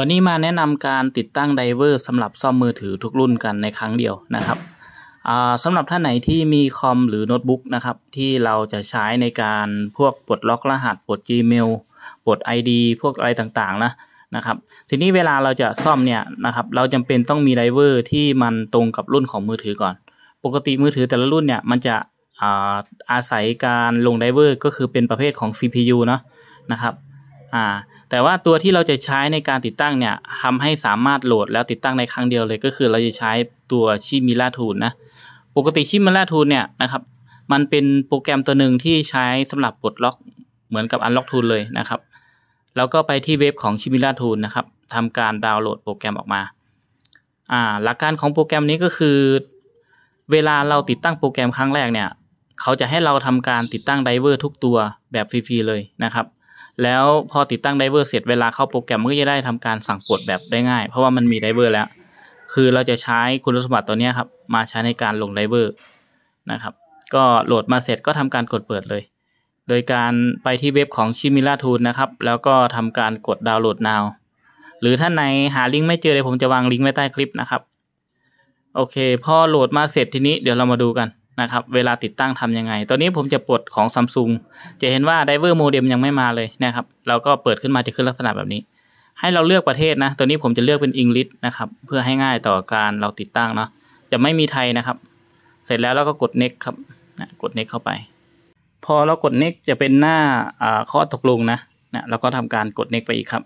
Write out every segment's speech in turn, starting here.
วันนี้มาแนะนำการติดตั้งไดเวอร์สำหรับซ่อมมือถือทุกรุ่นกันในครั้งเดียวนะครับสำหรับท่านไหนที่มีคอมหรือโน้ตบุ๊กนะครับ ที่เราจะใช้ในการพวกปลดล็อกรหัสปลด Gmail ปลด ID พวกอะไรต่างๆ นะนะครับ ทีนี้เวลาเราจะซ่อมเนี่ยนะครับ เราจำเป็นต้องมีไดเวอร์ที่มันตรงกับรุ่นของมือถือก่อน ปกติมือถือแต่ละรุ่นเนี่ยมันจะอาศัยการลงไดเวอร์ก็คือเป็นประเภทของ CPU เนาะนะครับอ่าแต่ว่าตัวที่เราจะใช้ในการติดตั้งเนี่ยทำให้สามารถโหลดแล้วติดตั้งในครั้งเดียวเลยก็คือเราจะใช้ตัวชิมิล่าทูลนะ ปกติชิมิล่าทูลเนี่ยนะครับ มันเป็นโปรแกรมตัวหนึ่งที่ใช้สำหรับปลดล็อกเหมือนกับอันล็อกทูลเลยนะครับ แล้วก็ไปที่เว็บของชิมิล่าทูลนะครับทำการดาวน์โหลดโปรแกรมออกมา อ่า หลักการของโปรแกรมนี้ก็คือ เวลาเราติดตั้งโปรแกรมครั้งแรกเนี่ยเขาจะให้เราทำการติดตั้งไดเวอร์ทุกตัวแบบฟรีๆเลยนะครับแล้วพอติดตั้งไดเวอร์เสร็จเวลาเข้าโปรแกรมมันก็จะได้ทำการสั่งปลดแบบได้ง่าย เพราะว่ามันมีไดเวอร์แล้ว คือเราจะใช้คุณสมบัติตัวนี้ครับ มาใช้ในการลงไดเวอร์นะครับก็โหลดมาเสร็จก็ทำการกดเปิดเลย โดยการไปที่เว็บของชิมิล่าทูนนะครับ แล้วก็ทำการกดดาวน์โหลด now หรือถ้าในหาลิงก์ไม่เจอเลยผมจะวางลิงก์ไว้ใต้คลิปนะครับ โอเคพอโหลดมาเสร็จทีนี้ เดี๋ยวเรามาดูกันนะครับเวลาติดตั้งทํำยังไง ตอนนี้ผมจะปลดของซัมซุงจะเห็นว่าไดเวอร์โมเด็มยังไม่มาเลยนะครับ เราก็เปิดขึ้นมา จะขึ้นลักษณะแบบนี้ ให้เราเลือกประเทศนะตัวนี้ผมจะเลือกเป็นอังกฤษนะครับ เพื่อให้ง่ายต่อการเราติดตั้งเนาะจะไม่มีไทยนะครับ เสร็จแล้วเราก็กด next ครับนะกด next เข้าไป พอเรากด next จะเป็นหน้าข้อตกลงนะนะเราก็ทำการกด next ไปอีกครับ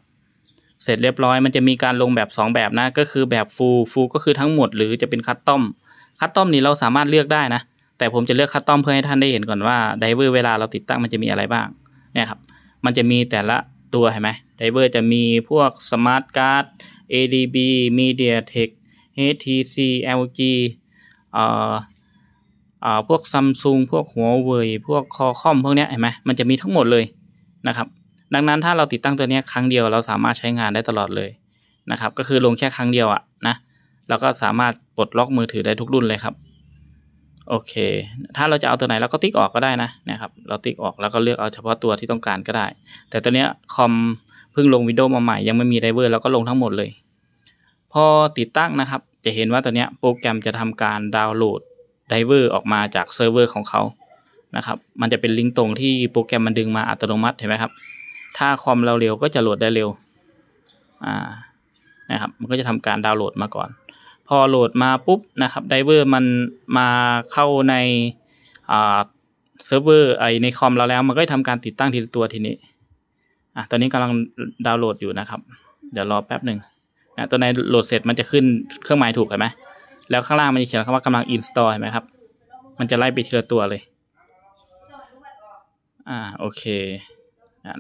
เสร็จเรียบร้อยมันจะมีการลงแบบ 2 แบบนะก็คือแบบฟูลฟูลก็คือทั้งหมด หรือจะเป็นคัสตอมคัสตอมนี่เราสามารถเลือกได้นะแต่ผมจะเลือกคัสตอมเพื่อให้ท่านได้เห็นก่อนว่าไดเวอร์เวลาเราติดตั้งมันจะมีอะไรบ้างเนี่ยครับ มันจะมีแต่ละตัวเห็นไหมไดเวอร์จะมีพวกสมาร์ทการ์ด ADB MediaTek HTC LG เอ่อเอ่อพวกซัมซุงพวกหัวเว่ยพวกคอคอมพวกเนี้ยเห็นไหมมันจะมีทั้งหมดเลยนะครับ ดังนั้นถ้าเราติดตั้งตัวนี้ครั้งเดียวเราสามารถใช้งานได้ตลอดเลยนะครับ ก็คือลงแค่ครั้งเดียวอะนะเราก็สามารถปลดล็อกมือถือได้ทุกรุ่นเลยครับโอเค ถ้าเราจะเอาตัวไหนเราก็ติ๊กออกก็ได้นะนะครับ เราติ๊กออกแล้วก็เลือกเอาเฉพาะตัวที่ต้องการก็ได้ แต่ตัวเนี้ยคอมเพิ่งลงวิีโดมาใหม่ ยังไม่มีไดเวอร์เราก็ลงทั้งหมดเลย พอติดตั้งนะครับ จะเห็นว่าตัวเนี้ยโปรแกรมจะทำการดาวน์โหลดไดเวอร์ออกมาจากเซิร์ฟเวอร์ของเขา นะครับ มันจะเป็นลิงก์ตรงที่โปรแกรมมันดึงมาอัตโนมัติเห็นไหมครับ ถ้าคอมเราเร็วก็จะโหลดได้เร็ว อ่า นะครับ มันก็จะทำการดาวน์โหลดมาก่อนพอโหลดมาปุ๊บนะครับไดเวอร์มันมาเข้าในเซิร์ฟเวอร์ไอในคอมเราแล้วมันก็ทำการติดตั้งทีละตัวทีนี้ อ่ะตอนนี้กำลังดาวน์โหลดอยู่นะครับ เดี๋ยวรอแป๊บหนึ่งนะตัวในโหลดเสร็จมันจะขึ้นเครื่องหมายถูกเห็นไหมแล้วข้างล่างมันจะเขียนคำว่ากำลังอินสตอลเห็นไหมครับ มันจะไล่ไปทีละตัวเลยอ่าโอเค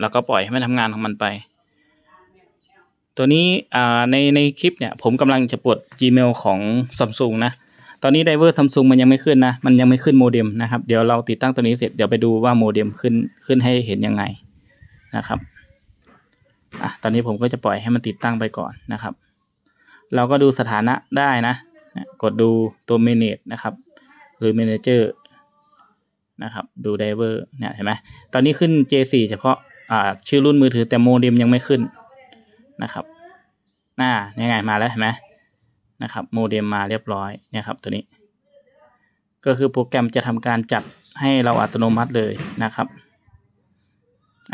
แล้วก็ปล่อยให้มันทำงานของมันไปตัวนี้ในในคลิปเนี่ยผมกำลังจะปลด Gmail ของ Samsung นะ ตอนนี้ไดเวอร์ซัมซุงมันยังไม่ขึ้นนะมันยังไม่ขึ้นโมเด็มนะครับ เดี๋ยวเราติดตั้งตัวนี้เสร็จเดี๋ยวไปดูว่าโมเด็มขึ้นขึ้นให้เห็นยังไงนะครับอ่ะตอนนี้ผมก็จะปล่อยให้มันติดตั้งไปก่อนนะครับ เราก็ดูสถานะได้นะกดดูตัว manage นะครับ หรือ manager นะครับดูไดเวอร์เนี่ยเห็นไหมตอนนี้ขึ้น J4 เฉพาะอ่าชื่อรุ่นมือถือแต่โมเด็มยังไม่ขึ้นนะครับ อ่ายังไงมาแล้วเห็นไหมนะครับ โมเด็มมาเรียบร้อย เนี่ยครับตัวนี้ ก็คือโปรแกรมจะทำการจัดให้เราอัตโนมัติเลยนะครับ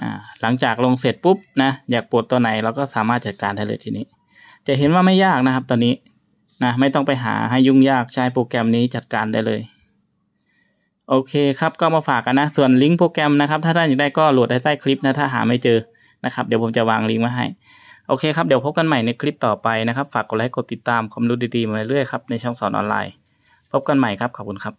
อ่า หลังจากลงเสร็จปุ๊บนะ อยากปวดตัวไหนเราก็สามารถจัดการได้เลยทีนี้ จะเห็นว่าไม่ยากนะครับ ตอนนี้ นะ ไม่ต้องไปหาให้ยุ่งยาก ใช้โปรแกรมนี้จัดการได้เลย โอเคครับ ก็มาฝากกันนะ ส่วนลิงก์โปรแกรมนะครับ ถ้าท่านอยากได้ก็โหลดได้ใต้คลิปนะ ถ้าหาไม่เจอ นะครับ เดี๋ยวผมจะวางลิงก์มาให้โอเคครับ เดี๋ยวพบกันใหม่ในคลิปต่อไปนะครับ ฝากกดไลค์กดติดตามความรู้ดีๆมาเรื่อยๆครับ ในช่องสอนออนไลน์ พบกันใหม่ครับ ขอบคุณครับ